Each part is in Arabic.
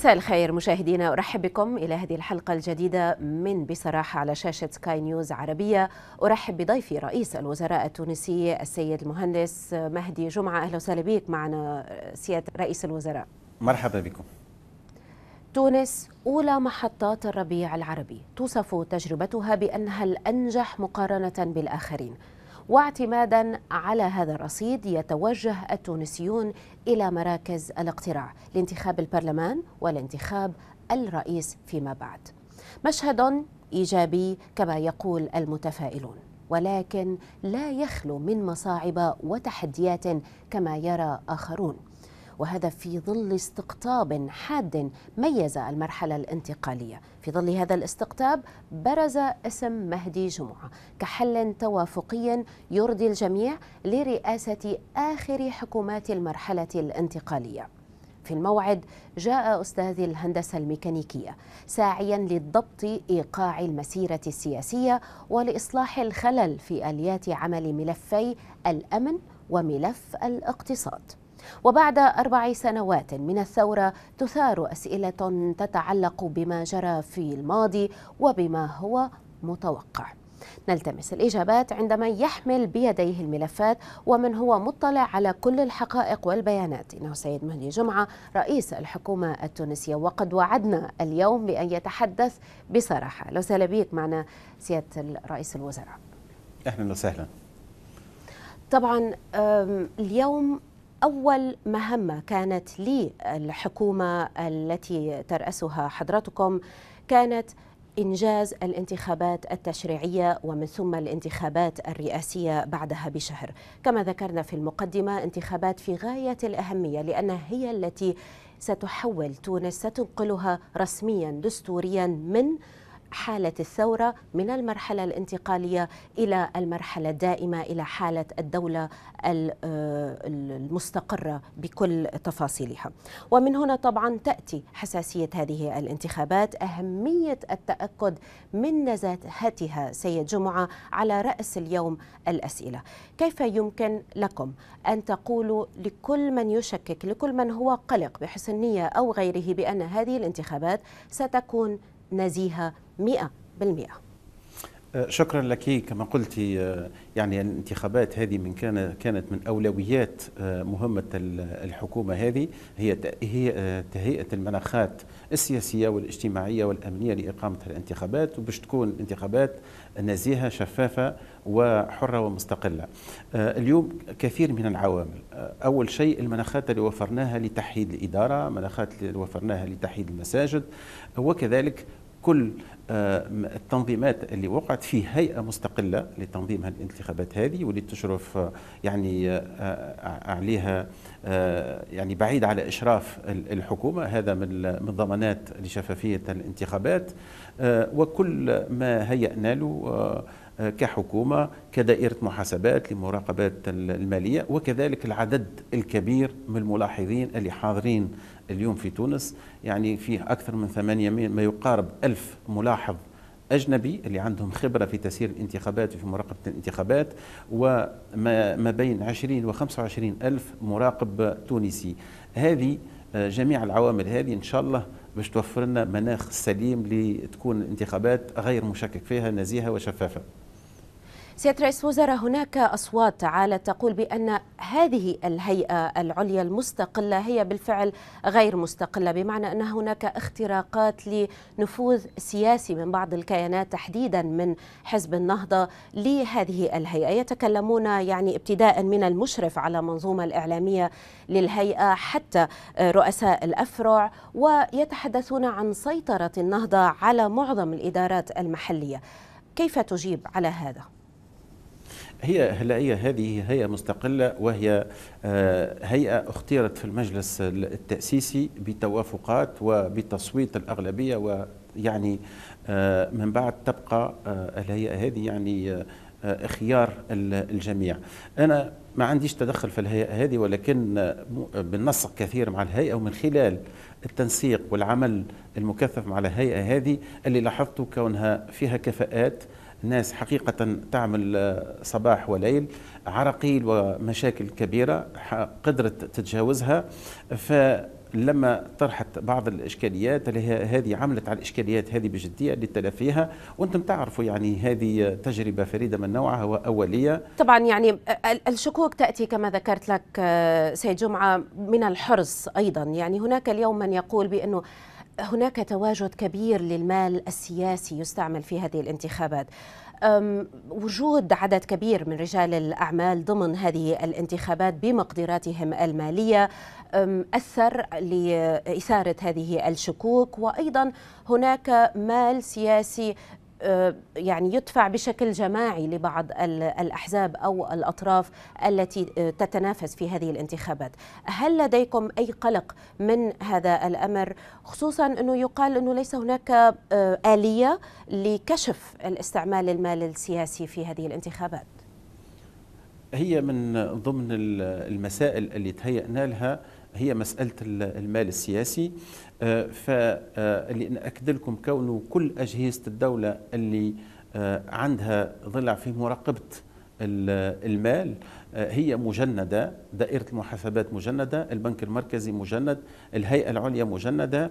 مساء الخير مشاهدينا ارحب بكم الى هذه الحلقه الجديده من بصراحه على شاشه سكاي نيوز عربيه ارحب بضيفي رئيس الوزراء التونسي السيد المهندس مهدي جمعه اهلا وسهلا بك معنا سياده رئيس الوزراء مرحبا بكم تونس أولى محطات الربيع العربي توصف تجربتها بأنها الأنجح مقارنة بالآخرين واعتمادا على هذا الرصيد يتوجه التونسيون إلى مراكز الاقتراع لانتخاب البرلمان والانتخاب الرئيس فيما بعد مشهد إيجابي كما يقول المتفائلون ولكن لا يخلو من مصاعب وتحديات كما يرى آخرون وهذا في ظل استقطاب حاد ميز المرحلة الانتقالية في ظل هذا الاستقطاب برز اسم مهدي جمعة كحل توافقي يرضي الجميع لرئاسة آخر حكومات المرحلة الانتقالية في الموعد جاء أستاذ الهندسة الميكانيكية ساعيا للضبط إيقاع المسيرة السياسية ولإصلاح الخلل في آليات عمل ملفي الأمن وملف الاقتصاد وبعد أربع سنوات من الثورة تثار أسئلة تتعلق بما جرى في الماضي وبما هو متوقع نلتمس الإجابات عندما يحمل بيديه الملفات ومن هو مطلع على كل الحقائق والبيانات إنه سيد مهدي جمعة رئيس الحكومة التونسية وقد وعدنا اليوم بأن يتحدث بصراحة لو سهل بيك معنا سيادة رئيس الوزراء أهلا وسهلا طبعا اليوم أول مهمة كانت للحكومة التي ترأسها حضرتكم كانت إنجاز الانتخابات التشريعية ومن ثم الانتخابات الرئاسية بعدها بشهر كما ذكرنا في المقدمة انتخابات في غاية الأهمية لأنها هي التي ستحول تونس ستنقلها رسميا دستوريا من حالة الثورة من المرحلة الانتقالية إلى المرحلة الدائمة إلى حالة الدولة آه، المستقرة بكل تفاصيلها ومن هنا طبعا تأتي حساسية هذه الانتخابات أهمية التأكد من نزاهتها سيد جمعة على رأس اليوم الأسئلة كيف يمكن لكم أن تقولوا لكل من يشكك لكل من هو قلق بحسن نية أو غيره بأن هذه الانتخابات ستكون نزيهة بالمئة أه، شكرا لك كما قلت أه، يعني الانتخابات هذه من كان كانت من اولويات أه، مهمه الحكومه هذه هي هي تهيئه المناخات السياسيه والاجتماعيه والامنيه لاقامه الانتخابات وباش تكون انتخابات نزيهه شفافه وحره ومستقله. اليوم كثير من العوامل، اول شيء المناخات اللي وفرناها لتحييد الاداره، مناخات اللي وفرناها لتحييد المساجد وكذلك كل التنظيمات اللي وقعت في هيئه مستقله لتنظيم الانتخابات هذه واللي تشرف آه، يعني آه، آه، عليها يعني بعيد على اشراف الحكومه هذا من من ضمانات لشفافيه الانتخابات وكل ما هيئنا له كحكومه كدائره محاسبات لمراقبات الماليه وكذلك العدد الكبير من الملاحظين اللي حاضرين اليوم في تونس يعني فيه أكثر من 800 ما يقارب ألف ملاحظ أجنبي اللي عندهم خبرة في تسيير الانتخابات وفي مراقبة الانتخابات وما بين 20 و 25 ألف مراقب تونسي هذه آه، جميع العوامل هذه إن شاء الله باش توفر لنا مناخ سليم لتكون الانتخابات غير مشكك فيها نزيهة وشفافة سيادة رئيس وزراء هناك أصوات على تقول بأن هذه الهيئة العليا المستقلة هي بالفعل غير مستقلة بمعنى أن هناك اختراقات لنفوذ سياسي من بعض الكيانات تحديدا من حزب النهضة لهذه الهيئة يتكلمون يعني ابتداء من المشرف على المنظومة الإعلامية للهيئة حتى رؤساء الأفرع ويتحدثون عن سيطرة النهضة على معظم الإدارات المحلية كيف تجيب على هذا؟ هي هلعية هذه هيئة مستقلة وهي آه، هيئة اختيرت في المجلس التأسيسي بتوافقات وبتصويت الأغلبية ويعني آه، من بعد تبقى آه، الهيئة هذه يعني خيار الجميع أنا ما عنديش تدخل في الهيئة هذه ولكن بالنص كثير مع الهيئة ومن خلال التنسيق والعمل المكثف مع الهيئة هذه اللي لاحظته كونها فيها كفاءات ناس حقيقة تعمل آه، صباح وليل عراقيل ومشاكل كبيرة قدرت تتجاوزها ف لما طرحت بعض الاشكاليات اللي هذه عملت على الاشكاليات هذه بجديه لتلافيها وانتم تعرفوا يعني هذه تجربه فريده من نوعها واوليه طبعا يعني آه، الشكوك تاتي كما ذكرت لك آه، سيد جمعه من الحرص ايضا يعني هناك اليوم من يقول بانه هناك تواجد كبير للمال السياسي يستعمل في هذه الانتخابات وجود عدد كبير من رجال الأعمال ضمن هذه الانتخابات بمقدراتهم المالية أثر لإثارة هذه الشكوك وأيضا هناك مال سياسي آه، يعني يدفع بشكل جماعي لبعض الأحزاب أو الأطراف التي آه، تتنافس في هذه الانتخابات هل لديكم أي قلق من هذا الأمر خصوصا أنه يقال أنه ليس هناك آه، آلية لكشف الاستعمال المال السياسي في هذه الانتخابات هي من ضمن المسائل اللي تهيئنا لها هي مسألة المال السياسي آه، فلأن آه، أكد لكم كونه كل أجهزة الدولة اللي آه، عندها ضلع في مراقبة المال هي مجندة دائرة المحاسبات مجندة البنك المركزي مجند الهيئة العليا مجندة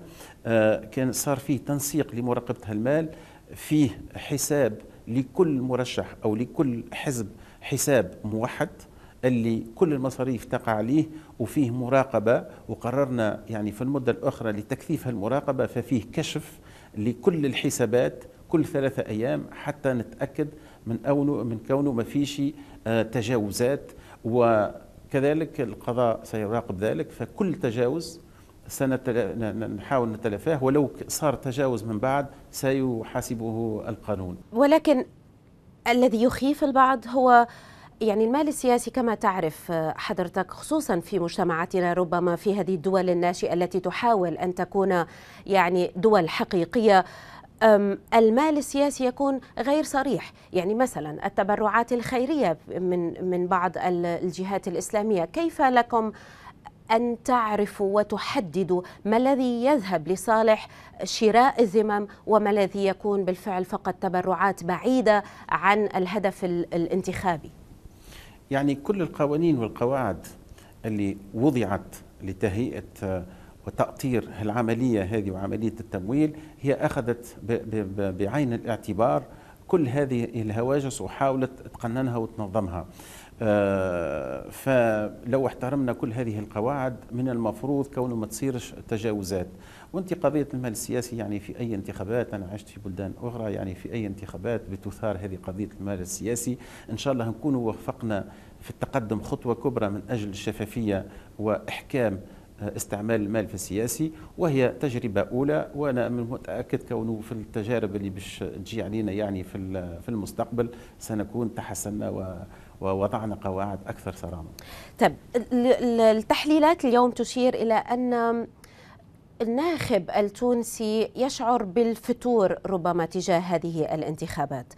كان صار فيه تنسيق لمراقبة المال فيه حساب لكل مرشح أو لكل حزب حساب موحد اللي كل المصاريف تقع عليه وفيه مراقبة وقررنا يعني في المدة الأخرى لتكثيف هالمراقبة ففيه كشف لكل الحسابات كل ثلاثة أيام حتى نتأكد من أونه من كونه ما فيش آه، تجاوزات وكذلك القضاء سيراقب ذلك فكل تجاوز سنحاول نتلافاه ولو صار تجاوز من بعد سيحاسبه القانون ولكن الذي يخيف البعض هو يعني المال السياسي كما تعرف آه، حضرتك خصوصا في مجتمعاتنا ربما في هذه الدول الناشئه التي تحاول ان تكون يعني دول حقيقيه المال السياسي يكون غير صريح يعني مثلا التبرعات الخيريه من من بعض الجهات الاسلاميه كيف لكم أن تعرفوا وتحددوا ما الذي يذهب لصالح شراء الذمم وما الذي يكون بالفعل فقط تبرعات بعيدة عن الهدف الانتخابي يعني كل القوانين والقواعد اللي وضعت لتهيئه آه، وتأطير العملية هذه وعملية التمويل هي أخذت بعين الاعتبار كل هذه الهواجس وحاولت تقننها وتنظمها آه، فلو احترمنا كل هذه القواعد من المفروض كونه ما تصيرش تجاوزات وانت قضية المال السياسي يعني في أي انتخابات أنا عشت في بلدان أخرى يعني في أي انتخابات بتثار هذه قضية المال السياسي إن شاء الله نكون وفقنا في التقدم خطوة كبرى من أجل الشفافية وإحكام آه، استعمال المال في السياسي وهي تجربة أولى وأنا من متأكد كونه في التجارب اللي باش تجي علينا يعني في في المستقبل سنكون تحسنا و ووضعنا قواعد أكثر صرامة طيب التحليلات اليوم تشير إلى أن الناخب التونسي يشعر بالفتور ربما تجاه هذه الانتخابات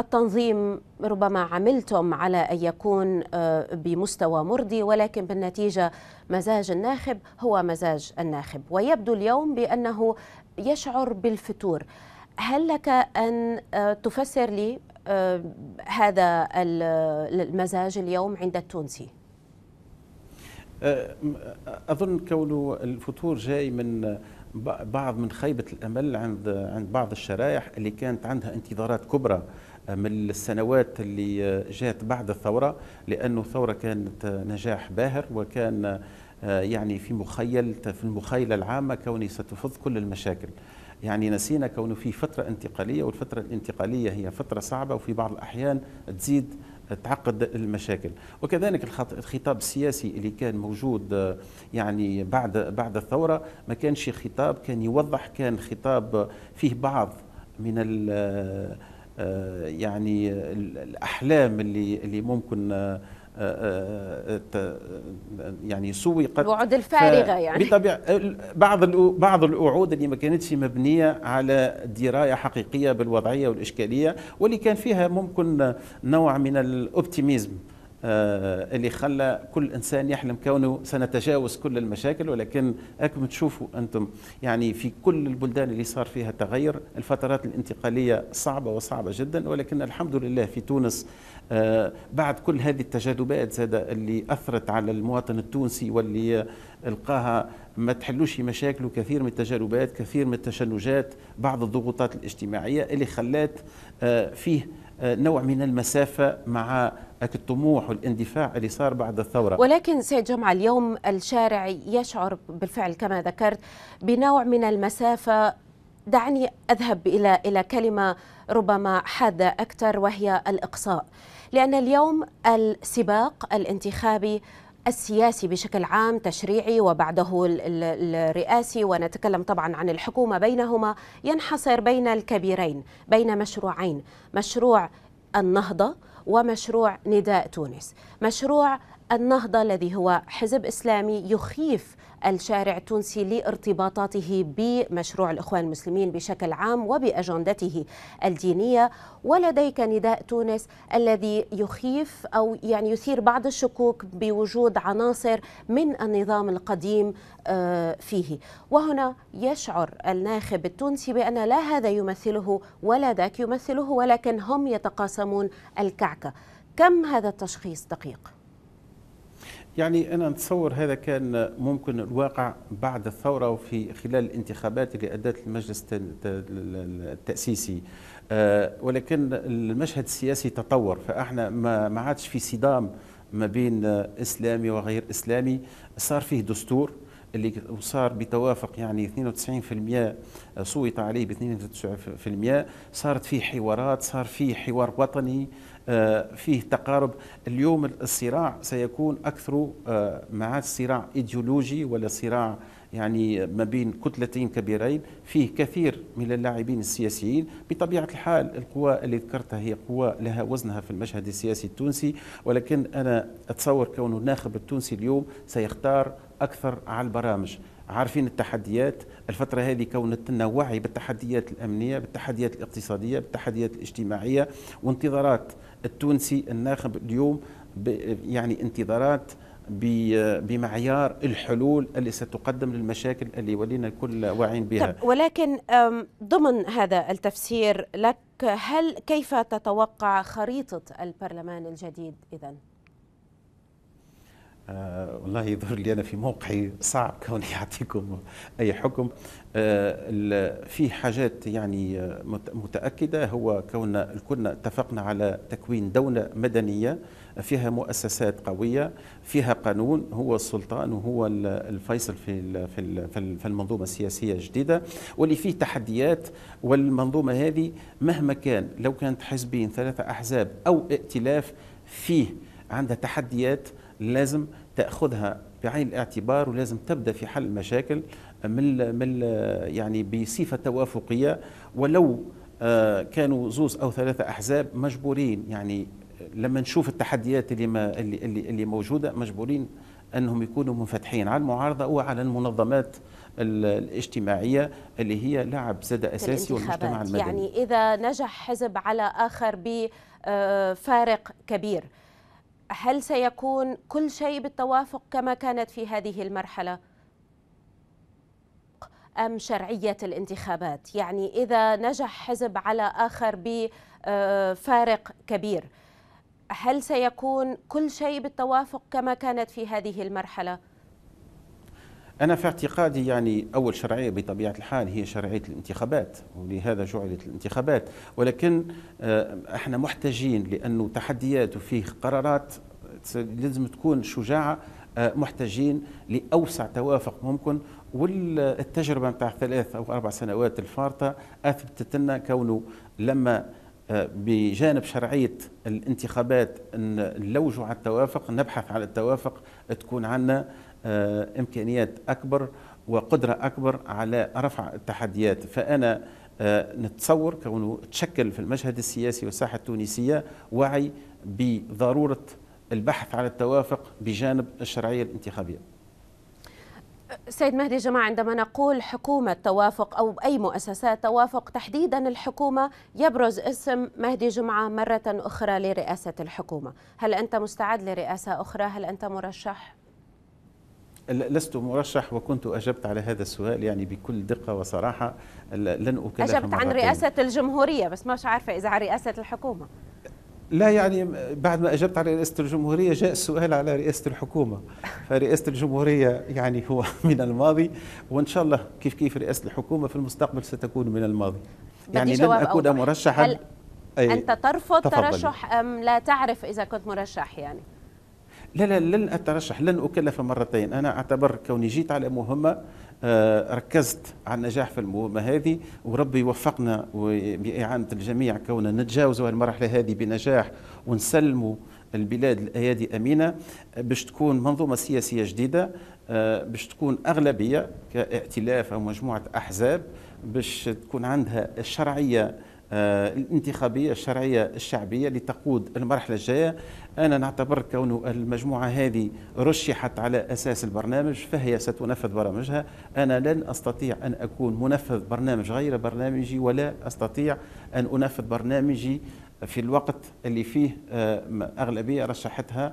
التنظيم ربما عملتم على أن يكون أه، بمستوى مرضي ولكن بالنتيجة مزاج الناخب هو مزاج الناخب ويبدو اليوم بأنه يشعر بالفتور هل لك أن أه، تفسر لي أه، هذا المزاج اليوم عند التونسي؟ أه، أه، اظن كونه الفتور جاي من آه، بعض من خيبه الامل عند عند بعض الشرائح اللي كانت عندها انتظارات كبرى من السنوات اللي جات بعد الثوره لانه الثوره كانت نجاح باهر وكان يعني في مخيل في المخيله العامه كوني ستفض كل المشاكل يعني نسينا كونه في فتره انتقاليه والفتره الانتقاليه هي فتره صعبه وفي بعض الاحيان تزيد تعقد المشاكل وكذلك الخطاب السياسي اللي كان موجود يعني بعد بعد الثوره ما كانش خطاب كان يوضح كان خطاب فيه بعض من آه، يعني الاحلام اللي اللي ممكن يعني سوقت الوعود الفارغه يعني بطبيعه بعض بعض الوعود اللي ما كانتش مبنيه على درايه حقيقيه بالوضعيه والاشكاليه واللي كان فيها ممكن نوع من الاوبتيميزم آه، اللي خلى كل انسان يحلم كونه سنتجاوز كل المشاكل ولكن راكم تشوفوا انتم يعني في كل البلدان اللي صار فيها تغير الفترات الانتقاليه صعبه وصعبه جدا ولكن الحمد لله في تونس آه، بعد كل هذه التجاذبات زاد اللي اثرت على المواطن التونسي واللي القاها ما تحلوش مشاكل كثير من التجاذبات كثير من التشنجات بعض الضغوطات الاجتماعيه اللي خلات آه، فيه نوع من المسافه مع هيك الطموح والاندفاع اللي صار بعد الثورة ولكن سيد جمعة اليوم الشارع يشعر بالفعل كما ذكرت بنوع من المسافة دعني أذهب إلى إلى كلمة ربما حادة أكثر وهي الإقصاء لأن اليوم السباق الانتخابي السياسي بشكل عام تشريعي وبعده الرئاسي ونتكلم طبعا عن الحكومة بينهما ينحصر بين الكبيرين بين مشروعين مشروع النهضة ومشروع نداء تونس مشروع النهضة الذي هو حزب إسلامي يخيف الشارع التونسي لارتباطاته بمشروع الإخوان المسلمين بشكل عام وبأجندته الدينية ولديك نداء تونس الذي يخيف أو يعني يثير بعض الشكوك بوجود عناصر من النظام القديم آه، فيه وهنا يشعر الناخب التونسي بأن لا هذا يمثله ولا ذاك يمثله ولكن هم يتقاسمون الكعكة كم هذا التشخيص دقيق؟ يعني أنا نتصور هذا كان ممكن الواقع بعد الثورة وفي خلال الانتخابات اللي أدت المجلس التأسيسي آه، ولكن المشهد السياسي تطور فإحنا ما عادش في صدام ما بين إسلامي وغير إسلامي صار فيه دستور اللي صار بتوافق يعني 92% آه، صوت عليه ب 92% صارت فيه حوارات صار فيه حوار وطني آه، فيه تقارب اليوم الصراع سيكون أكثر آه، مع صراع إيديولوجي ولا صراع يعني ما بين كتلتين كبيرين فيه كثير من اللاعبين السياسيين بطبيعة الحال القوى اللي ذكرتها هي قوى لها وزنها في المشهد السياسي التونسي ولكن أنا أتصور كون الناخب التونسي اليوم سيختار أكثر على البرامج عارفين التحديات الفترة هذه كونت لنا وعي بالتحديات الأمنية بالتحديات الاقتصادية بالتحديات الاجتماعية وانتظارات التونسي الناخب اليوم يعني انتظارات بمعيار الحلول اللي ستقدم للمشاكل اللي ولينا الكل واعين بها طب ولكن ضمن هذا التفسير لك هل كيف تتوقع خريطة البرلمان الجديد إذا؟ آه والله يظهر لي انا في موقعي صعب كوني يعطيكم اي حكم آه في حاجات يعني آه، متاكده هو كون الكل اتفقنا على تكوين دوله مدنيه فيها مؤسسات قويه فيها قانون هو السلطان وهو الفيصل في في المنظومه السياسيه الجديده واللي فيه تحديات والمنظومه هذه مهما كان لو كانت حزبين ثلاثه احزاب او ائتلاف فيه عندها تحديات لازم تاخذها بعين الاعتبار ولازم تبدا في حل المشاكل من من يعني بصفه توافقيه ولو آه، كانوا زوز او ثلاثه احزاب مجبورين يعني آه، لما نشوف التحديات اللي ما اللي اللي, اللي موجوده مجبورين انهم يكونوا منفتحين على المعارضه وعلى المنظمات الاجتماعيه اللي هي لعب زاد اساسي والمجتمع المدني يعني اذا نجح حزب على اخر بفارق آه، كبير هل سيكون كل شيء بالتوافق كما كانت في هذه المرحله ام شرعيه الانتخابات يعني اذا نجح حزب على اخر بفارق آه، كبير هل سيكون كل شيء بالتوافق كما كانت في هذه المرحله أنا في اعتقادي يعني أول شرعية بطبيعة الحال هي شرعية الانتخابات ولهذا جعلت الانتخابات ولكن آه، احنا محتاجين لأنه تحديات وفيه قرارات لازم تكون شجاعة آه، محتاجين لأوسع توافق ممكن والتجربة نتاع ثلاث أو أربع سنوات الفارطة أثبتت لنا كونه لما آه، بجانب شرعية الانتخابات نلوجوا على التوافق نبحث على التوافق تكون عندنا آه، امكانيات اكبر وقدره اكبر على رفع التحديات فانا آه، نتصور كونه تشكل في المشهد السياسي والساحه التونسيه وعي بضروره البحث على التوافق بجانب الشرعيه الانتخابيه. سيد مهدي جماعة عندما نقول حكومة توافق أو أي مؤسسات توافق تحديدا الحكومة يبرز اسم مهدي جمعة مرة أخرى لرئاسة الحكومة هل أنت مستعد لرئاسة أخرى؟ هل أنت مرشح؟ لست مرشح وكنت أجبت على هذا السؤال يعني بكل دقة وصراحة لن أكلف أجبت عن رئاسة الجمهورية بس مش عارفة إذا عن رئاسة الحكومة لا يعني بعد ما اجبت على رئاسه الجمهوريه جاء السؤال على رئاسه الحكومه فرئاسه الجمهوريه يعني هو من الماضي وان شاء الله كيف كيف رئاسه الحكومه في المستقبل ستكون من الماضي يعني لن اكون مرشحا انت ترفض ترشح ام لا تعرف اذا كنت مرشح يعني لا لا لن أترشح لن أكلف مرتين أنا أعتبر كوني جيت على مهمة آه، ركزت على النجاح في المهمة هذه وربي وفقنا بإعانة الجميع كوننا نتجاوزوا المرحلة هذه بنجاح ونسلموا البلاد الايادي امينه باش تكون منظومه سياسيه جديده آه، باش تكون اغلبيه كائتلاف او مجموعه احزاب باش تكون عندها الشرعيه آه، الانتخابيه الشرعيه الشعبيه لتقود المرحله الجايه أنا نعتبر كون المجموعة هذه رشحت على أساس البرنامج فهي ستنفذ برامجها أنا لن أستطيع أن أكون منفذ برنامج غير برنامجي ولا أستطيع أن أنفذ برنامجي في الوقت اللي فيه آه، أغلبية رشحتها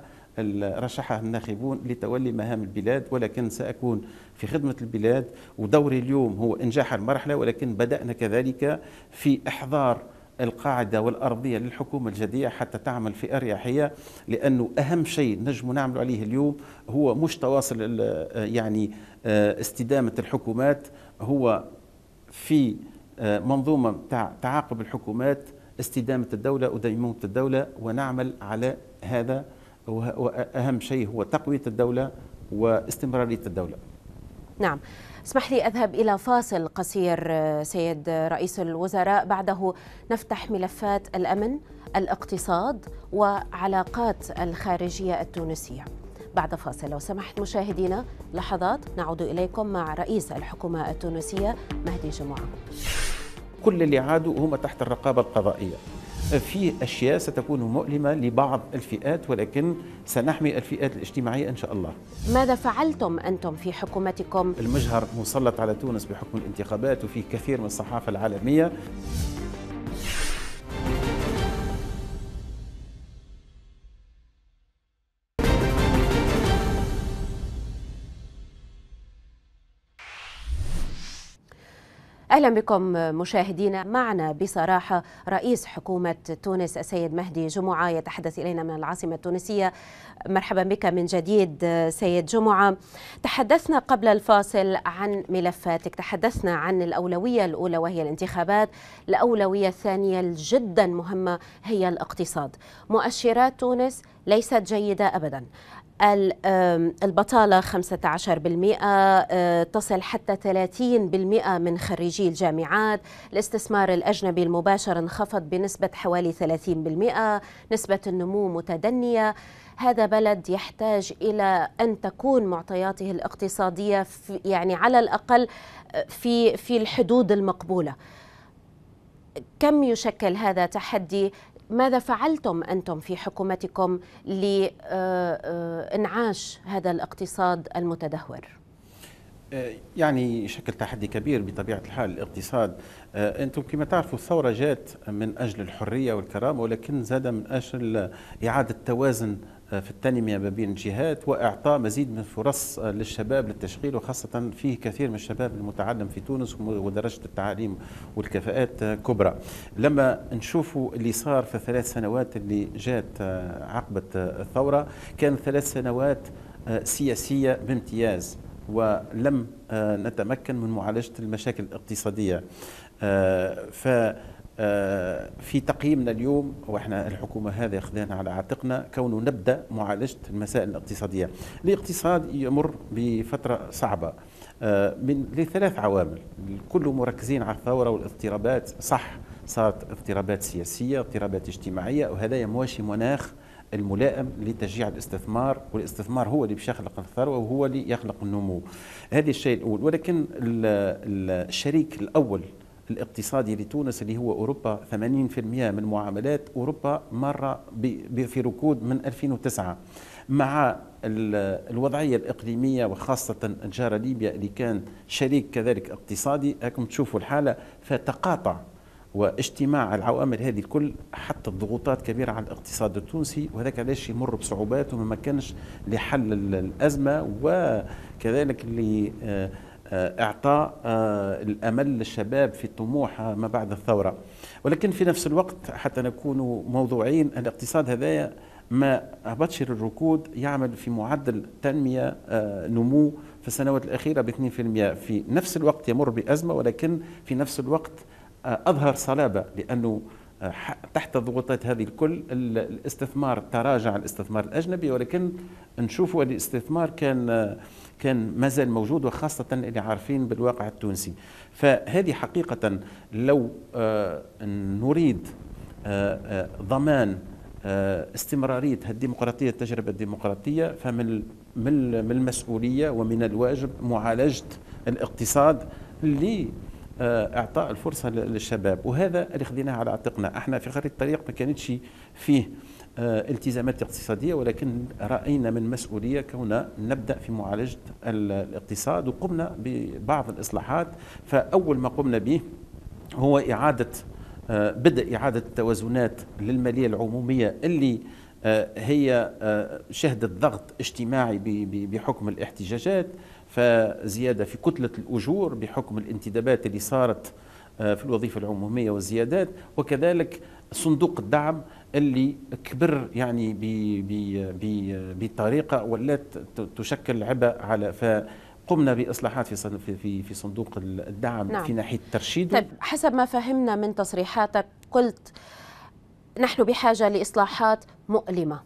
رشحها الناخبون لتولي مهام البلاد ولكن سأكون في خدمة البلاد ودوري اليوم هو إنجاح المرحلة ولكن بدأنا كذلك في إحضار القاعدة والأرضية للحكومة الجديدة حتى تعمل في أريحية لأنه أهم شيء نجم نعمل عليه اليوم هو مش تواصل يعني آه، استدامة الحكومات هو في آه، منظومة تعاقب الحكومات استدامة الدولة وديمومة الدولة ونعمل على هذا وأهم شيء هو تقوية الدولة واستمرارية الدولة نعم اسمح لي أذهب إلى فاصل قصير آه، سيد رئيس الوزراء بعده نفتح ملفات الأمن الاقتصاد وعلاقات الخارجية التونسية بعد فاصل لو سمحت مشاهدينا لحظات نعود إليكم مع رئيس الحكومة التونسية مهدي جمعة كل اللي عادوا هم تحت الرقابة القضائية في أشياء ستكون مؤلمة لبعض الفئات ولكن سنحمي الفئات الاجتماعية إن شاء الله ماذا فعلتم أنتم في حكومتكم؟ المجهر مسلط على تونس بحكم الانتخابات وفي كثير من الصحافة العالمية أهلا بكم مشاهدينا معنا بصراحة رئيس حكومة تونس السيد مهدي جمعة يتحدث إلينا من العاصمة التونسية مرحبا بك من جديد سيد جمعة تحدثنا قبل الفاصل عن ملفاتك تحدثنا عن الأولوية الأولى وهي الانتخابات الأولوية الثانية جدا مهمة هي الاقتصاد مؤشرات تونس ليست جيدة أبدا البطالة 15% آه، تصل حتى 30% من خريجي الجامعات الاستثمار الأجنبي المباشر انخفض بنسبة حوالي 30% نسبة النمو متدنية هذا بلد يحتاج إلى أن تكون معطياته الاقتصادية في يعني على الأقل آه، في في الحدود المقبولة كم يشكل هذا تحدي ماذا فعلتم أنتم في حكومتكم لإنعاش هذا الاقتصاد المتدهور؟ أه، يعني شكل تحدي كبير بطبيعة الحال الاقتصاد أه، أنتم كما تعرفوا الثورة جات من أجل الحرية والكرامة ولكن زاد من أجل إعادة توازن في التنمية ما بين الجهات وإعطاء مزيد من الفرص للشباب للتشغيل وخاصة فيه كثير من الشباب المتعلم في تونس ودرجة التعليم والكفاءات كبرى لما نشوفوا اللي صار في الثلاث سنوات اللي جات آه، عقبة الثورة كان ثلاث سنوات آه، سياسية بامتياز ولم آه، نتمكن من معالجة المشاكل الاقتصادية ف آه، في تقييمنا اليوم واحنا الحكومه هذه اخذنا على عاتقنا كونه نبدا معالجه المسائل الاقتصاديه. الاقتصاد يمر بفتره صعبه آه، من لثلاث عوامل، كله مركزين على الثوره والاضطرابات، صح صارت اضطرابات سياسيه، اضطرابات اجتماعيه وهذا يمواشي مناخ الملائم لتشجيع الاستثمار والاستثمار هو اللي بيخلق الثروه وهو اللي يخلق النمو هذا الشيء الاول ولكن الشريك الاول الاقتصادي لتونس اللي هو اوروبا 80% من معاملات اوروبا مر في ركود من 2009 مع الوضعيه الاقليميه وخاصه الجاره ليبيا اللي كان شريك كذلك اقتصادي راكم تشوفوا الحاله فتقاطع واجتماع العوامل هذه الكل حتى الضغوطات كبيرة على الاقتصاد التونسي وهذاك علاش يمر بصعوبات وما كانش لحل الأزمة وكذلك آه، آه، اعطاء آه، الامل للشباب في الطموح آه، ما بعد الثوره ولكن في نفس الوقت حتى نكون موضوعين الاقتصاد هذايا ما هبطش للركود يعمل في معدل تنميه نمو في السنوات الاخيره ب 2% في نفس الوقت يمر بازمه ولكن في نفس الوقت اظهر صلابه لانه تحت الضغوطات هذه الكل الاستثمار تراجع الاستثمار الاجنبي ولكن نشوفوا الاستثمار كان كان مازال موجود وخاصة اللي عارفين بالواقع التونسي فهذه حقيقة لو آه، نريد آه، آه، ضمان استمرارية الديمقراطية التجربة الديمقراطية فمن من المسؤولية ومن الواجب معالجة الاقتصاد اللي اعطاء الفرصه للشباب وهذا اللي خديناه على عاتقنا احنا في خريطه الطريق ما كانتش فيه آه، التزامات اقتصادية ولكن رأينا من مسؤولية كون نبدأ في معالجة الاقتصاد وقمنا ببعض الإصلاحات فأول ما قمنا به هو إعادة آه، بدء إعادة التوازنات للمالية العمومية اللي آه، هي شهدت ضغط اجتماعي بحكم الاحتجاجات فزيادة في كتلة الأجور بحكم الانتدابات اللي صارت في الوظيفة العمومية والزيادات وكذلك صندوق الدعم اللي كبر يعني بي بي بي بطريقه ولات تشكل عبء على ف قمنا باصلاحات في في في صندوق الدعم نعم. في ناحيه ترشيد طيب حسب ما فهمنا من تصريحاتك قلت نحن بحاجه لاصلاحات مؤلمه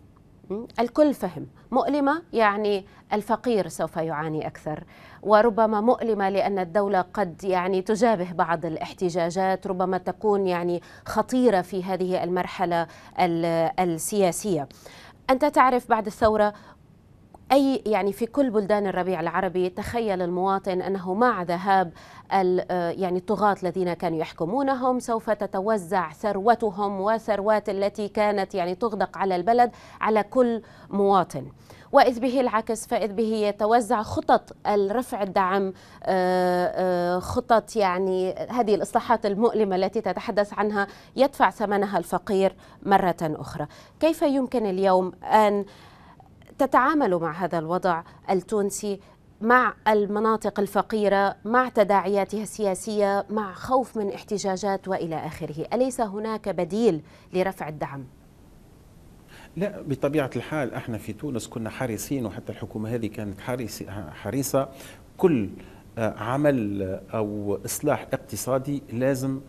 الكل فهم مؤلمة يعني الفقير سوف يعاني أكثر وربما مؤلمة لأن الدولة قد يعني تجابه بعض الاحتجاجات ربما تكون يعني خطيرة في هذه المرحلة السياسية أنت تعرف بعد الثورة أي يعني في كل بلدان الربيع العربي تخيل المواطن أنه مع ذهاب آه، يعني الطغاة الذين كانوا يحكمونهم سوف تتوزع ثروتهم وثروات التي كانت يعني تغدق على البلد على كل مواطن وإذ به العكس فإذ به يتوزع خطط الرفع الدعم آه، آه، خطط يعني هذه الإصلاحات المؤلمة التي تتحدث عنها يدفع ثمنها الفقير مرة أخرى كيف يمكن اليوم أن تتعامل مع هذا الوضع التونسي مع المناطق الفقيرة مع تداعياتها السياسية مع خوف من احتجاجات وإلى آخره أليس هناك بديل لرفع الدعم؟ لا بطبيعة الحال احنا في تونس كنا حريصين وحتى الحكومة هذه كانت حريصة كل آه، عمل آه، أو إصلاح اقتصادي لازم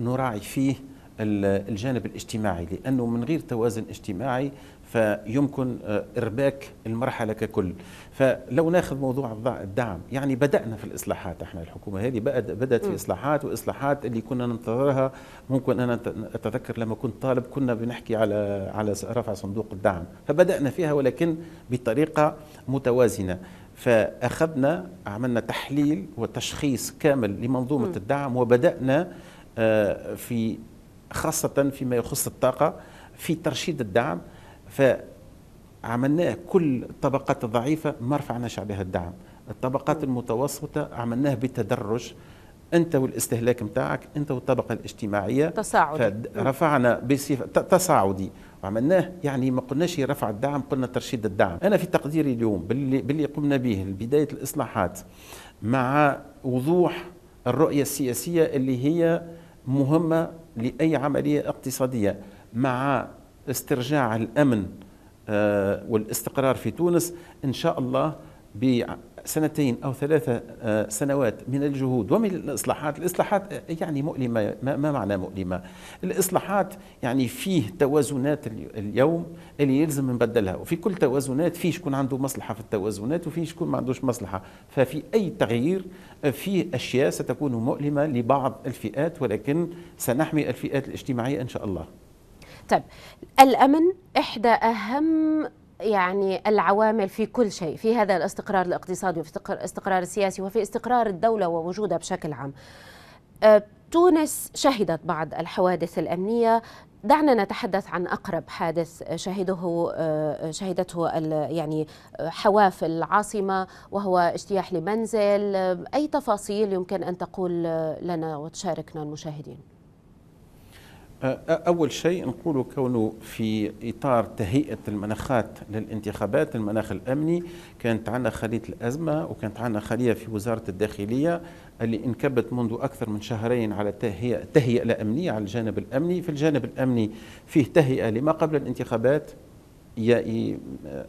نراعي فيه الجانب الاجتماعي لأنه من غير توازن اجتماعي فيمكن آه، إرباك المرحلة ككل فلو ناخذ موضوع الدعم يعني بدأنا في الإصلاحات احنا الحكومة هذه بدأت في إصلاحات وإصلاحات اللي كنا ننتظرها ممكن أنا أتذكر لما كنت طالب كنا بنحكي على على رفع صندوق الدعم فبدأنا فيها ولكن بطريقة متوازنة فأخذنا عملنا تحليل وتشخيص كامل لمنظومة الدعم وبدأنا آه، في خاصة فيما يخص الطاقة في ترشيد الدعم فعملناه كل الطبقات الضعيفة ما رفعناش عليها الدعم الطبقات المتوسطة عملناه بتدرج انت والاستهلاك نتاعك انت والطبقه الاجتماعيه تصاعدي رفعنا بصفه تصاعدي وعملناه يعني ما قلناش رفع الدعم قلنا ترشيد الدعم انا في تقديري اليوم باللي, باللي قمنا به بدايه الاصلاحات مع وضوح الرؤيه السياسيه اللي هي مهمه لأي عملية اقتصادية مع استرجاع الأمن آه، والاستقرار في تونس إن شاء الله سنتين أو ثلاثة آه، سنوات من الجهود ومن الإصلاحات الإصلاحات يعني مؤلمة ما معنى مؤلمة الإصلاحات يعني فيه توازنات اليوم اللي يلزم نبدلها وفي كل توازنات فيه شكون عنده مصلحة في التوازنات وفيه شكون ما عندوش مصلحة ففي أي تغيير آه، فيه أشياء ستكون مؤلمة لبعض الفئات ولكن سنحمي الفئات الاجتماعية إن شاء الله طيب الأمن إحدى أهم يعني العوامل في كل شيء في هذا الاستقرار الاقتصادي وفي الاستقرار السياسي وفي استقرار الدولة ووجودها بشكل عام أه، تونس شهدت بعض الحوادث الأمنية دعنا نتحدث عن اقرب حادث شهده أه، شهدته يعني حواف العاصمه وهو اجتياح لمنزل اي تفاصيل يمكن ان تقول لنا وتشاركنا المشاهدين أول شيء نقول كونه في إطار تهيئة المناخات للانتخابات المناخ الأمني كانت عندنا خلية الأزمة وكانت عندنا خلية في وزارة الداخلية اللي انكبت منذ أكثر من شهرين على تهيئة, تهيئة على الجانب الأمني في الجانب الأمني فيه تهيئة لما قبل الانتخابات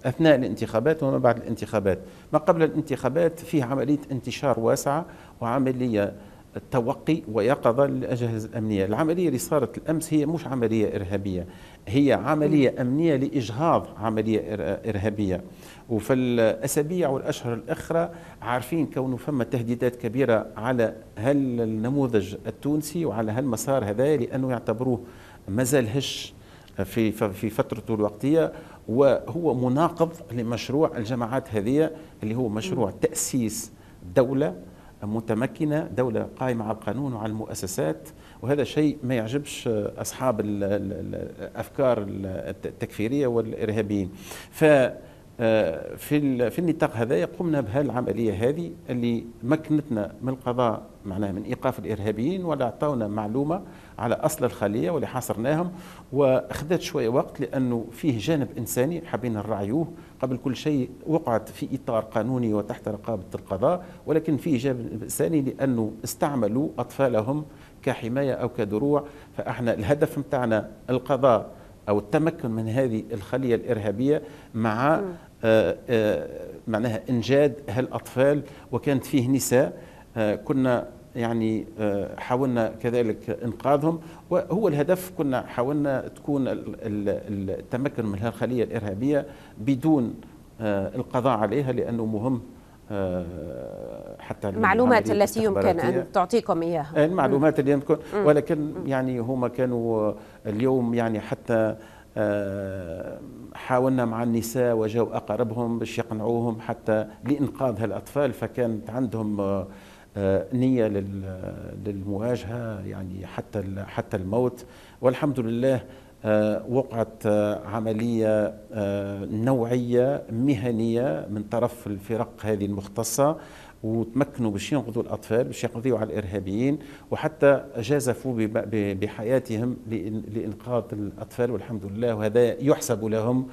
اثناء الانتخابات وما بعد الانتخابات ما قبل الانتخابات فيه عمليه انتشار واسعه وعمليه التوقي ويقظة للأجهزة الأمنية العملية اللي صارت الأمس هي مش عملية إرهابية هي عملية أمنية لإجهاض عملية إرهابية وفي الأسابيع والأشهر الأخرى عارفين كونه فما تهديدات كبيرة على هل النموذج التونسي وعلى هالمسار هذا لأنه يعتبروه مازال هش في في فترته الوقتيه وهو مناقض لمشروع الجماعات هذه اللي هو مشروع تاسيس دوله متمكنة دولة قائمة على القانون وعلى المؤسسات وهذا شيء ما يعجبش أصحاب الأفكار التكفيرية والإرهابيين ف آه، في في النطاق هذا قمنا بهالعمليه هذه اللي مكنتنا من القضاء معناها من ايقاف الارهابيين ولا عطاونا معلومه على اصل الخليه واللي حاصرناهم واخذت شويه وقت لانه فيه جانب انساني حابين نراعيوه قبل كل شيء وقعت في اطار قانوني وتحت رقابه القضاء ولكن فيه جانب انساني لانه استعملوا اطفالهم كحمايه او كدروع فاحنا الهدف نتاعنا القضاء او التمكن من هذه الخليه الارهابيه مع م. آه، آه، معناها انجاد هالاطفال وكانت فيه نساء آه، كنا يعني حاولنا كذلك انقاذهم وهو الهدف كنا حاولنا تكون التمكن من الخليه الارهابيه بدون القضاء عليها لانه مهم حتى المعلومات التي يمكن ان تعطيكم اياها المعلومات اللي يمكن ولكن يعني هما كانوا اليوم يعني حتى آه، حاولنا مع النساء وجو أقربهم باش يقنعوهم حتى لإنقاذ هالأطفال فكانت عندهم آه، آه، نية للمواجهة يعني حتى حتى الموت والحمد لله وقعت عملية نوعية مهنية من طرف الفرق هذه المختصة وتمكنوا باش ينقذوا الاطفال باش يقضيوا على الارهابيين وحتى جازفوا بحياتهم لانقاذ الاطفال والحمد لله وهذا يحسب لهم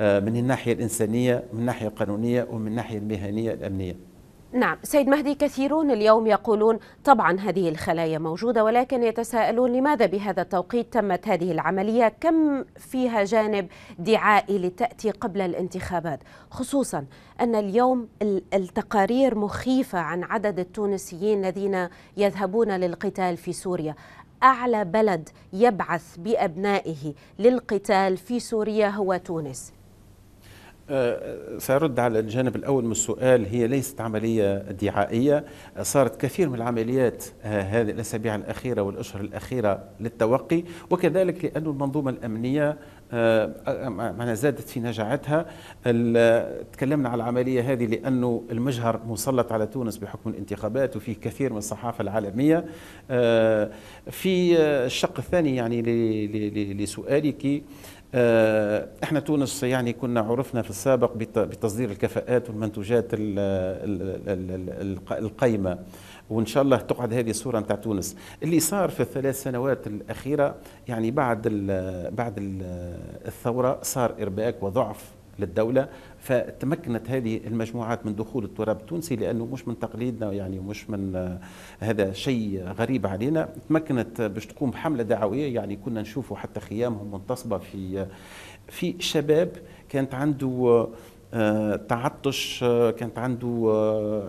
آه، من الناحيه الانسانيه من الناحيه القانونيه ومن الناحيه المهنيه الامنيه نعم سيد مهدي كثيرون اليوم يقولون طبعا هذه الخلايا موجودة ولكن يتساءلون لماذا بهذا التوقيت تمت هذه العملية كم فيها جانب دعائي لتأتي قبل الانتخابات خصوصا أن اليوم التقارير مخيفة عن عدد التونسيين الذين يذهبون للقتال في سوريا أعلى بلد يبعث بأبنائه للقتال في سوريا هو تونس آه، سأرد على الجانب الأول من السؤال هي ليست عملية دعائية صارت كثير من العمليات آه، هذه الأسابيع الأخيرة والأشهر الأخيرة للتوقي وكذلك لأن المنظومة الأمنية آه، معنا زادت في نجاعتها تكلمنا على العملية هذه لأنه المجهر مسلط على تونس بحكم الانتخابات وفيه كثير من الصحافة العالمية في الشق الثاني يعني لسؤالك آه، احنا تونس يعني كنا عرفنا في السابق بتصدير الكفاءات والمنتوجات القيمه وان شاء الله تقعد هذه الصوره نتاع تونس اللي صار في الثلاث سنوات الاخيره يعني بعد ال بعد الثوره صار ارباك وضعف للدولة فتمكنت هذه المجموعات من دخول التراب التونسي لأنه مش من تقليدنا يعني مش من آه، هذا شيء غريب علينا تمكنت باش تقوم بحملة دعوية يعني كنا نشوفوا حتى خيامهم منتصبة في آه، في شباب كانت عنده آه، تعطش كانت عنده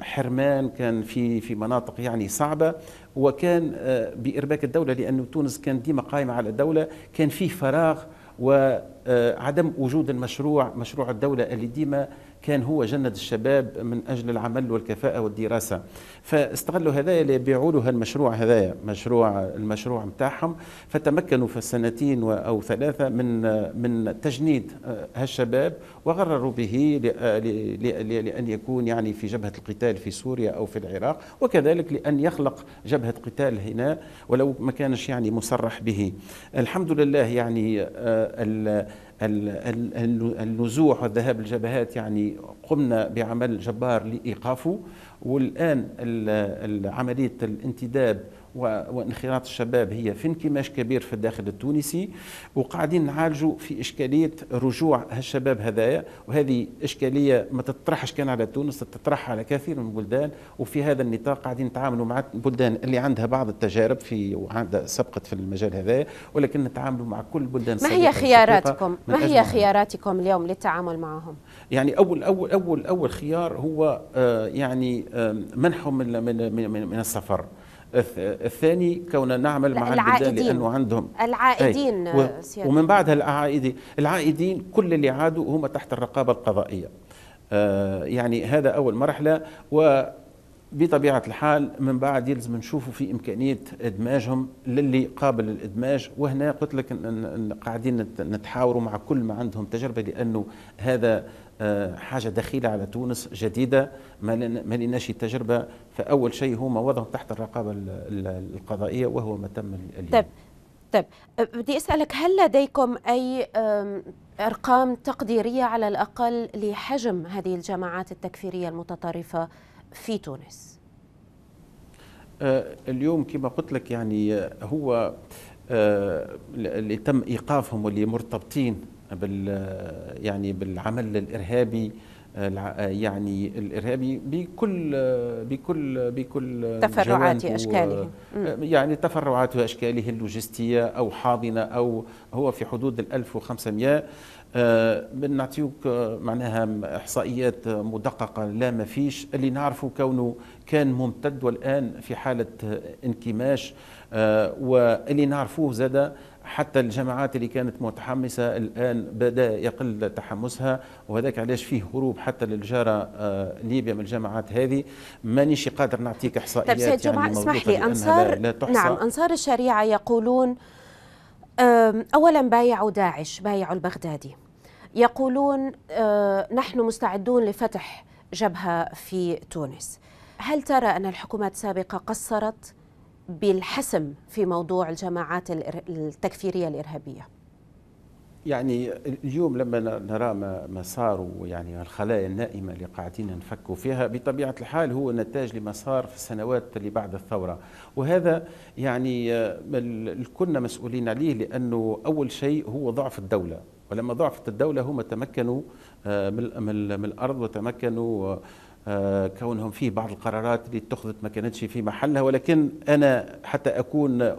حرمان كان في في مناطق يعني صعبه وكان بارباك الدوله لانه تونس كان ديما قائمه على الدوله كان فيه فراغ وعدم آه، وجود المشروع مشروع الدولة اللي ديما كان هو جند الشباب من أجل العمل والكفاءة والدراسة فاستغلوا هذايا ليبيعوا له المشروع هذايا مشروع المشروع نتاعهم فتمكنوا في سنتين أو ثلاثة من من تجنيد آه، هالشباب وغرروا به آه، لأن يكون يعني في جبهة القتال في سوريا أو في العراق وكذلك لأن يخلق جبهة قتال هنا ولو ما كانش يعني مصرح به الحمد لله يعني آه، النزوح والذهاب للجبهات يعني قمنا بعمل جبار لإيقافه والآن عملية الانتداب وانخراط الشباب هي في انكماش كبير في الداخل التونسي وقاعدين نعالجوا في إشكالية رجوع هالشباب هذايا وهذه إشكالية ما تطرحش كان على تونس تطرح على كثير من البلدان وفي هذا النطاق قاعدين نتعاملوا مع البلدان اللي عندها بعض التجارب في وعندها سبقت في المجال هذا ولكن نتعاملوا مع كل البلدان ما هي خياراتكم ما هي خياراتكم اليوم للتعامل معهم يعني اول اول اول اول خيار هو آه، يعني منحهم من من من, من السفر الثاني كوننا نعمل مع البلدان لانه عندهم العائدين و... آه، ومن بعدها العائدين العائدين كل اللي عادوا هم تحت الرقابه القضائيه آه، يعني هذا اول مرحله و بطبيعة الحال من بعد يلزم نشوفوا في إمكانية إدماجهم للي قابل للإدماج وهنا قلت لك إن قاعدين نتحاوروا مع كل ما عندهم تجربة لأنه هذا آه، حاجة دخيلة على تونس جديدة ما لناش التجربة فأول شيء هما وضعهم تحت الرقابة القضائية وهو ما تم اليوم طيب طيب آه، بدي أسألك هل لديكم أي أرقام تقديرية على الأقل لحجم هذه الجماعات التكفيرية المتطرفة في تونس؟ آه، اليوم كما قلت لك يعني هو اللي تم إيقافهم واللي مرتبطين بال يعني بالعمل الارهابي آه، آه، يعني الارهابي بكل بكل بكل تفرعات اشكاله آه، يعني تفرعات اشكاله اللوجستيه او حاضنه او هو في حدود ال 1500 بنعطيوك معناها احصائيات مدققه لا ما فيش اللي نعرفه كونه كان ممتد والان في حاله انكماش واللي نعرفوه زاد حتى الجماعات اللي كانت متحمسة الآن بدأ يقل تحمسها وهذاك علاش فيه هروب حتى للجارة آه، ليبيا من الجماعات هذه مانيش قادر نعطيك إحصائيات طيب سيد جمعة يعني اسمح لي أنصار لا تحصى نعم أنصار الشريعة يقولون أولا بايعوا داعش بايعوا البغدادي يقولون آه، نحن مستعدون لفتح جبهة في تونس هل ترى أن الحكومات السابقة قصرت بالحسم في موضوع الجماعات التكفيرية الإرهابية يعني اليوم لما نرى ما صار ويعني الخلايا النائمة اللي قاعدين نفكوا فيها بطبيعة الحال هو نتاج لما صار في السنوات اللي بعد الثورة وهذا يعني كنا مسؤولين عليه لأنه أول شيء هو ضعف الدولة ولما ضعفت الدولة هم تمكنوا آه، من الأرض وتمكنوا آه، آه، كونهم فيه بعض القرارات اللي اتخذت ما كانتش في محلها ولكن انا حتى اكون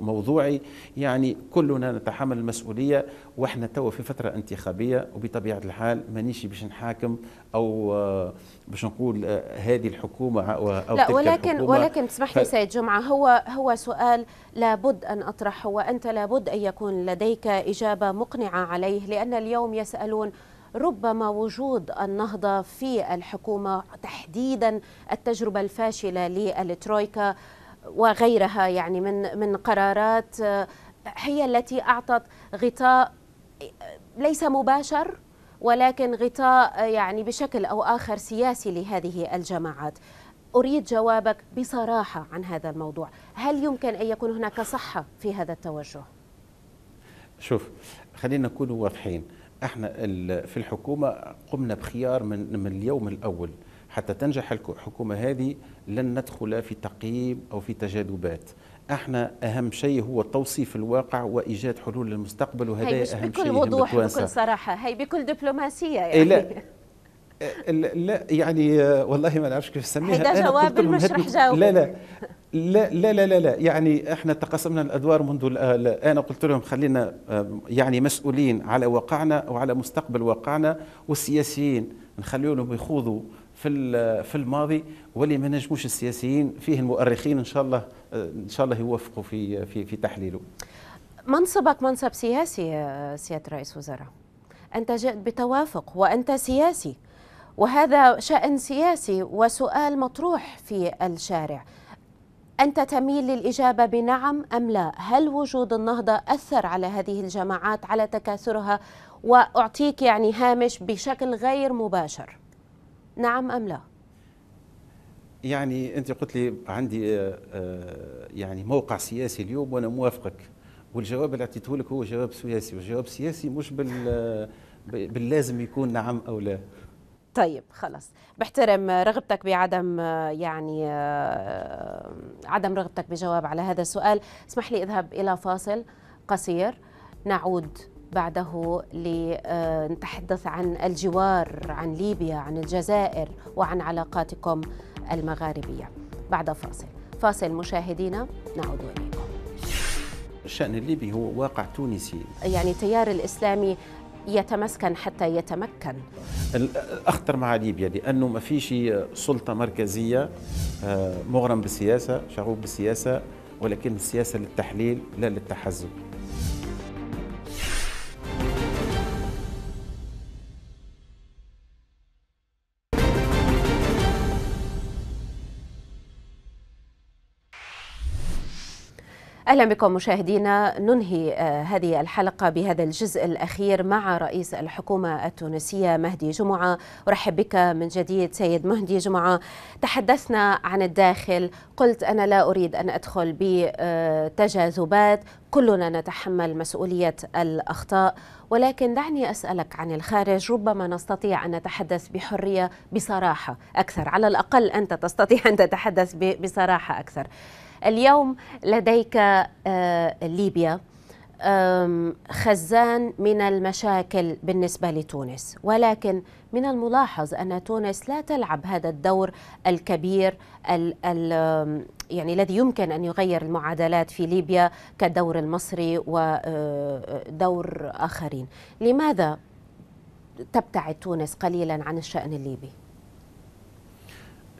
موضوعي يعني كلنا نتحمل المسؤوليه واحنا توا في فتره انتخابيه وبطبيعه الحال مانيش باش نحاكم او آه، باش نقول آه، هذه الحكومه او لا تلك ولكن الحكومة ولكن تسمح لي ف... سيد جمعه هو هو سؤال لابد ان اطرحه وانت لابد ان يكون لديك اجابه مقنعه عليه لان اليوم يسالون ربما وجود النهضة في الحكومة تحديدا التجربة الفاشلة للترويكا وغيرها يعني من من قرارات آه، هي التي أعطت غطاء آه، ليس مباشر ولكن غطاء آه، يعني بشكل أو آخر سياسي لهذه الجماعات أريد جوابك بصراحة عن هذا الموضوع هل يمكن أن يكون هناك صحة في هذا التوجه؟ شوف خلينا نكون واضحين احنا في الحكومه قمنا بخيار من من اليوم الاول حتى تنجح الحكومه هذه لن ندخل في تقييم او في تجاذبات احنا اهم شيء هو توصيف الواقع وايجاد حلول للمستقبل وهذا اهم شيء بكل وضوح بكل صراحه هي بكل دبلوماسيه يعني إيه لا يعني. لا يعني والله ما نعرفش كيف نسميها هذا جواب المشرح جاوب لا لا لا لا لا لا, لا يعني احنا تقسمنا الادوار منذ انا قلت لهم خلينا يعني مسؤولين على واقعنا وعلى مستقبل واقعنا والسياسيين نخليهم يخوضوا في في الماضي واللي ما نجموش السياسيين فيه المؤرخين ان شاء الله آه، ان شاء الله يوفقوا في في في تحليله منصبك منصب سياسي آه، سياده رئيس وزراء انت جئت بتوافق وانت سياسي وهذا شأن سياسي وسؤال مطروح في الشارع أنت تميل للإجابة بنعم أم لا؟ هل وجود النهضة أثر على هذه الجماعات على تكاثرها؟ وأعطيك يعني هامش بشكل غير مباشر نعم أم لا؟ يعني أنت قلت لي عندي آه، آه، يعني موقع سياسي اليوم وأنا موافقك والجواب اللي اعطيته لك هو جواب سياسي والجواب السياسي مش بال آه، باللازم يكون نعم أو لا طيب خلاص بحترم رغبتك بعدم آه، يعني آه، عدم رغبتك بجواب على هذا السؤال اسمح لي اذهب الى فاصل قصير نعود بعده لنتحدث آه، عن الجوار عن ليبيا عن الجزائر وعن علاقاتكم المغاربيه بعد فاصل فاصل مشاهدينا نعود اليكم الشان الليبي هو واقع تونسي يعني التيار الاسلامي يتمسكن حتى يتمكن الأخطر مع ليبيا لأنه ما فيش سلطة مركزية آه، مغرم بالسياسة شغوف بالسياسة ولكن السياسة للتحليل لا للتحزب اهلا بكم مشاهدينا ننهي آه، هذه الحلقه بهذا الجزء الاخير مع رئيس الحكومه التونسيه مهدي جمعه ارحب بك من جديد سيد مهدي جمعه تحدثنا عن الداخل قلت انا لا اريد ان ادخل بتجاذبات كلنا نتحمل مسؤوليه الاخطاء ولكن دعني اسالك عن الخارج ربما نستطيع ان نتحدث بحريه بصراحه اكثر على الاقل انت تستطيع ان تتحدث بصراحه اكثر اليوم لديك آه، ليبيا خزان من المشاكل بالنسبة لتونس ولكن من الملاحظ أن تونس لا تلعب هذا الدور الكبير ال ال يعني الذي يمكن أن يغير المعادلات في ليبيا كدور المصري ودور آه، آخرين لماذا تبتعد تونس قليلا عن الشأن الليبي؟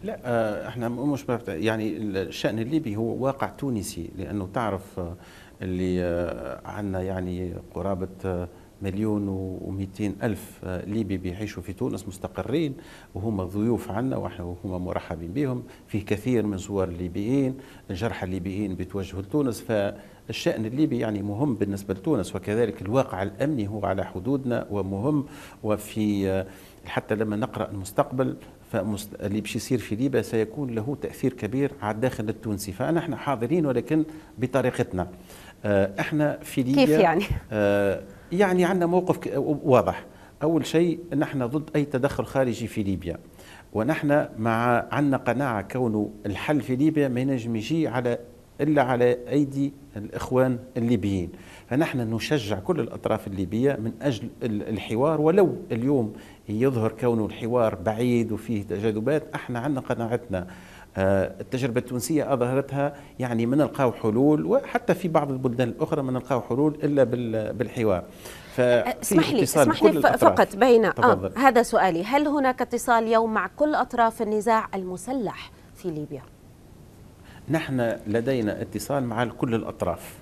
لا آه، احنا مش يعني الشان الليبي هو واقع تونسي لانه تعرف آه، اللي آه، عندنا يعني قرابه مليون و ألف ليبي بيعيشوا في تونس مستقرين وهم ضيوف عنا وهم مرحبين بهم في كثير من زوار الليبيين الجرحى الليبيين بيتوجهوا لتونس فالشأن الليبي يعني مهم بالنسبة لتونس وكذلك الواقع الأمني هو على حدودنا ومهم وفي حتى لما نقرأ المستقبل فاللي باش يصير في ليبيا سيكون له تاثير كبير على الداخل التونسي فنحن حاضرين ولكن بطريقتنا آه، احنا في ليبيا كيف يعني آه، يعني عندنا موقف واضح اول شيء نحن ضد اي تدخل خارجي في ليبيا ونحن مع عندنا قناعه كونه الحل في ليبيا ما ينجم يجي على إلا على أيدي الإخوان الليبيين فنحن نشجع كل الأطراف الليبية من أجل الحوار ولو اليوم يظهر كونه الحوار بعيد وفيه تجاذبات احنا عندنا قناعتنا آه، التجربة التونسية أظهرتها يعني من نلقاو حلول وحتى في بعض البلدان الأخرى من نلقاو حلول إلا بالحوار اسمح لي اسمح لي فقط بين آه هذا سؤالي هل هناك اتصال يوم مع كل أطراف النزاع المسلح في ليبيا؟ نحن لدينا اتصال مع كل الأطراف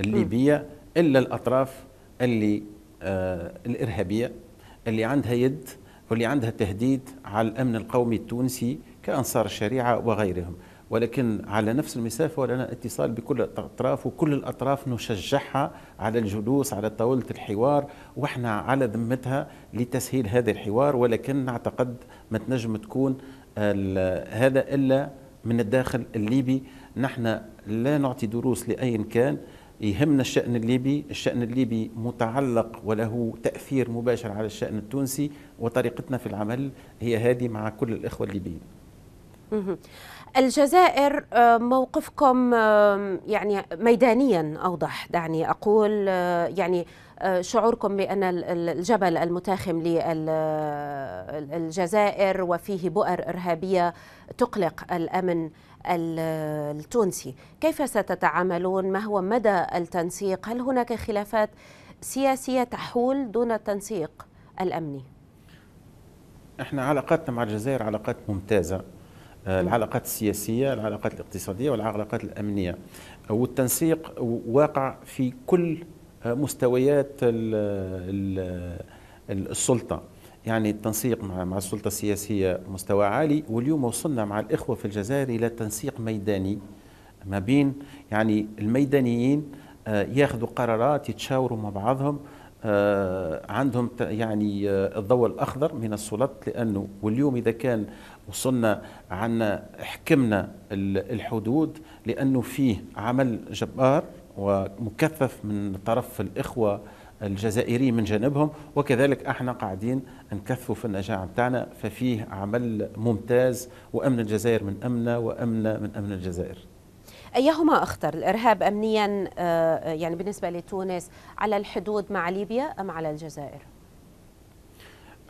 الليبية إلا الأطراف اللي آه الإرهابية اللي عندها يد واللي عندها تهديد على الأمن القومي التونسي كأنصار الشريعة وغيرهم ولكن على نفس المسافة ولنا اتصال بكل الأطراف وكل الأطراف نشجعها على الجلوس على طاولة الحوار وإحنا على ذمتها لتسهيل هذا الحوار ولكن نعتقد ما تنجم تكون هذا إلا من الداخل الليبي نحن لا نعطي دروس لأي كان يهمنا الشأن الليبي الشأن الليبي متعلق وله تأثير مباشر على الشأن التونسي وطريقتنا في العمل هي هذه مع كل الإخوة الليبيين الجزائر آه، موقفكم آه، يعني ميدانيا اوضح دعني اقول آه، يعني شعوركم بان الجبل المتاخم للجزائر وفيه بؤر ارهابيه تقلق الامن التونسي كيف ستتعاملون ما هو مدى التنسيق هل هناك خلافات سياسيه تحول دون التنسيق الامني احنا علاقاتنا مع الجزائر علاقات ممتازه آه، العلاقات السياسية العلاقات الاقتصادية والعلاقات الأمنية والتنسيق واقع في كل آه، مستويات السلطة يعني التنسيق مع مع السلطة السياسية مستوى عالي واليوم وصلنا مع الإخوة في الجزائر إلى تنسيق ميداني ما بين يعني الميدانيين آه، ياخذوا قرارات يتشاوروا مع بعضهم عندهم يعني الضوء الاخضر من السلطات لانه واليوم اذا كان وصلنا عنا حكمنا الحدود لأنه فيه عمل جبار ومكثف من طرف الإخوة الجزائري من جانبهم وكذلك احنا قاعدين نكثفوا في النجاعة بتاعنا ففيه عمل ممتاز وأمن الجزائر من أمنا وأمنا من أمن الجزائر أيهما أخطر الإرهاب أمنيا آه، يعني بالنسبة لتونس على الحدود مع ليبيا أم على الجزائر؟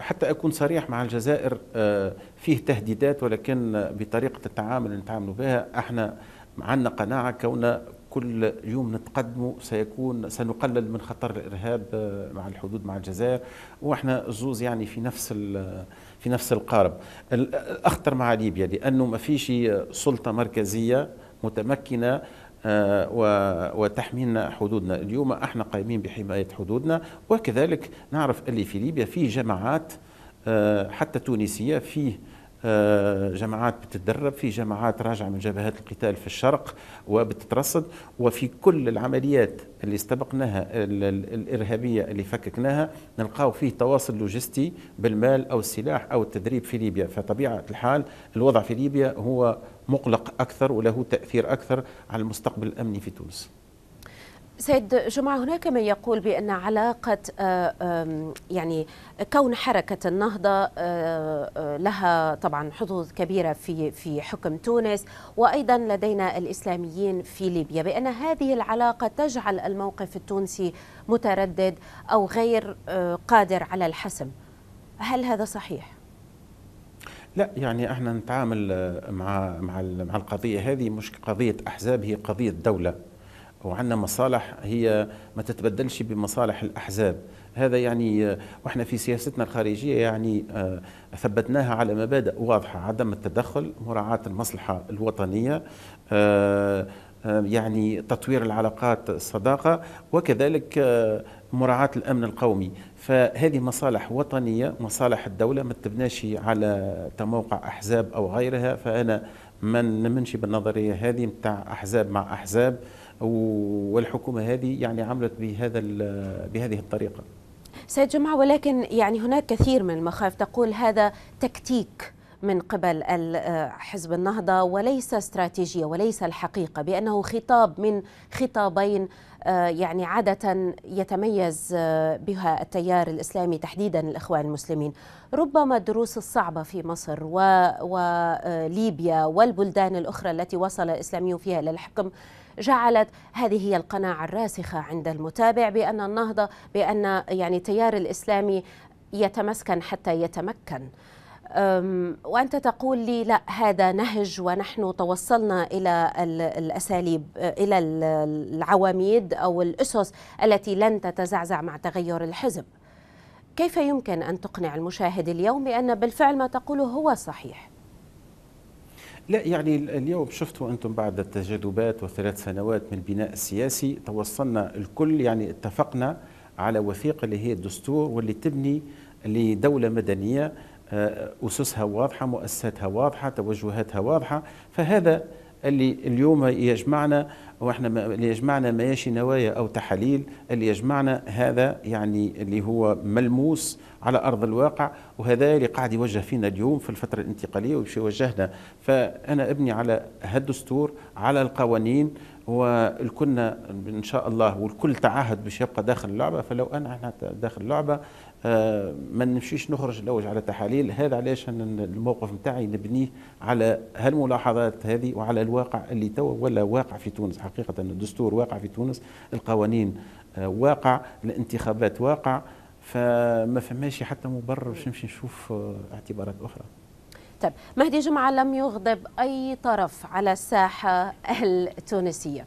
حتى أكون صريح مع الجزائر آه، فيه تهديدات ولكن بطريقة التعامل اللي نتعاملوا بها احنا عندنا قناعة كون كل يوم نتقدموا سيكون سنقلل من خطر الارهاب آه، مع الحدود مع الجزائر واحنا زوز يعني في نفس في نفس القارب الاخطر مع ليبيا لانه ما فيش سلطه مركزيه متمكنه آه، وتحمينا حدودنا اليوم احنا قائمين بحماية حدودنا وكذلك نعرف اللي في ليبيا في جماعات آه، حتى تونسية فيه آه، جماعات بتتدرب في جماعات راجعة من جبهات القتال في الشرق وبتترصد وفي كل العمليات اللي استبقناها الإرهابية اللي فككناها نلقاو فيه تواصل لوجستي بالمال أو السلاح أو التدريب في ليبيا فطبيعة الحال الوضع في ليبيا هو مقلق أكثر وله تأثير أكثر على المستقبل الأمني في تونس سيد جمعة هناك من يقول بأن علاقة آه، يعني كون حركة النهضة آه، آه، لها طبعا حظوظ كبيرة في في حكم تونس وأيضا لدينا الإسلاميين في ليبيا بأن هذه العلاقة تجعل الموقف التونسي متردد أو غير قادر على الحسم هل هذا صحيح؟ لا يعني احنا نتعامل آه، مع مع مع القضيه هذه مش قضيه احزاب هي قضيه دوله وعندنا مصالح هي ما تتبدلش بمصالح الاحزاب هذا يعني آه، واحنا في سياستنا الخارجيه يعني آه، ثبتناها على مبادئ واضحه عدم التدخل مراعاه المصلحه الوطنيه يعني تطوير العلاقات الصداقه وكذلك مراعاه الامن القومي فهذه مصالح وطنيه مصالح الدوله ما تبناش على تموقع احزاب او غيرها فانا ما نمنش بالنظريه هذه نتاع احزاب مع احزاب والحكومه هذه يعني عملت بهذا بهذه الطريقه سيد جمعه ولكن يعني هناك كثير من المخاوف تقول هذا تكتيك من قبل حزب النهضه وليس استراتيجيه وليس الحقيقه بانه خطاب من خطابين آه، يعني عادة يتميز آه، بها التيار الإسلامي تحديدا الإخوان المسلمين ربما الدروس الصعبة في مصر وليبيا آه، والبلدان الأخرى التي وصل الإسلاميون فيها إلى الحكم جعلت هذه هي القناعة الراسخة عند المتابع بأن النهضة بأن يعني التيار الإسلامي يتمسكن حتى يتمكن وأنت تقول لي لا هذا نهج ونحن توصلنا إلى الأساليب إلى العواميد أو الأسس التي لن تتزعزع مع تغير الحزب كيف يمكن أن تقنع المشاهد اليوم بأن بالفعل ما تقوله هو صحيح؟ لا يعني اليوم شفتوا أنتم بعد التجاذبات وثلاث سنوات من البناء السياسي توصلنا الكل يعني اتفقنا على وثيقة اللي هي الدستور واللي تبني لدولة مدنية آه، أسسها واضحة مؤسساتها واضحة توجهاتها واضحة فهذا اللي اليوم يجمعنا واحنا اللي يجمعنا ماشي نوايا او تحاليل اللي يجمعنا هذا يعني اللي هو ملموس على ارض الواقع وهذا اللي قاعد يوجه فينا اليوم في الفتره الانتقاليه وباش يوجهنا فانا ابني على هالدستور على القوانين والكلنا ان شاء الله والكل تعهد باش يبقى داخل اللعبه فلو انا احنا داخل اللعبه آه، ما نمشيش نخرج نلوج على تحاليل هذا علاش الموقف نتاعي نبنيه على هالملاحظات هذه وعلى الواقع اللي توا ولا واقع في تونس حقيقه الدستور واقع في تونس القوانين آه، واقع الانتخابات واقع فما فماش حتى مبرر باش نمشي نشوف آه، اعتبارات اخرى طيب مهدي جمعه لم يغضب اي طرف على الساحه التونسيه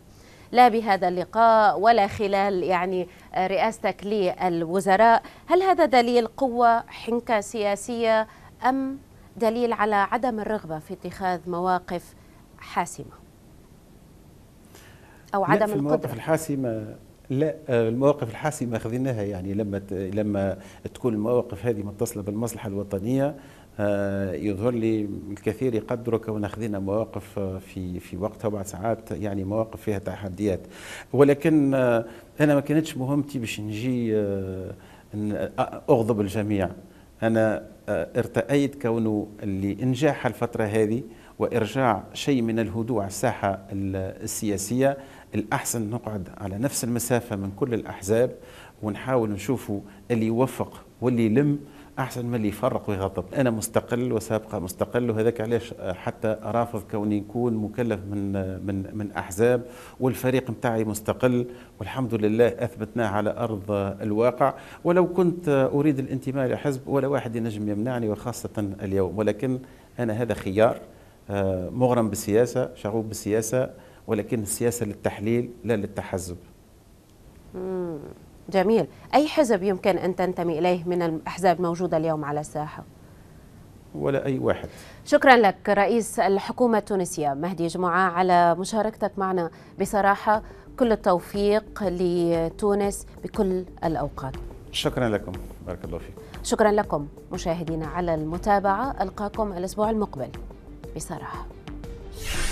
لا بهذا اللقاء ولا خلال يعني رئاستك للوزراء هل هذا دليل قوة حنكة سياسية أم دليل على عدم الرغبة في اتخاذ مواقف حاسمة أو عدم في القدرة المواقف الحاسمة لا آه، المواقف الحاسمه اخذناها يعني لما لما تكون المواقف هذه متصله بالمصلحه الوطنيه آه، يظهر لي الكثير يقدروا كون اخذنا مواقف آه، في في وقتها وبعد ساعات يعني مواقف فيها تحديات ولكن انا ما كانتش مهمتي باش نجي اغضب الجميع انا ارتأيت كونه اللي انجح الفتره هذه وارجاع شيء من الهدوء على الساحه السياسيه الأحسن نقعد على نفس المسافة من كل الأحزاب ونحاول نشوفوا اللي يوفق واللي يلم احسن من اللي يفرق ويغضب انا مستقل وسابقه مستقل وهذاك علاش حتى رافض كوني نكون مكلف من من من احزاب والفريق متاعي مستقل والحمد لله اثبتناه على ارض الواقع ولو كنت اريد الانتماء لحزب ولا واحد ينجم يمنعني وخاصه اليوم ولكن انا هذا خيار آه، مغرم بالسياسه شغوف بالسياسه ولكن السياسة للتحليل لا للتحزب جميل أي حزب يمكن أن تنتمي إليه من الأحزاب الموجودة اليوم على الساحة؟ ولا أي واحد شكرا لك رئيس الحكومة التونسية مهدي جمعة على مشاركتك معنا بصراحة كل التوفيق لتونس بكل الأوقات شكرا لكم بارك الله فيك شكرا لكم مشاهدينا على المتابعة ألقاكم الأسبوع المقبل بصراحة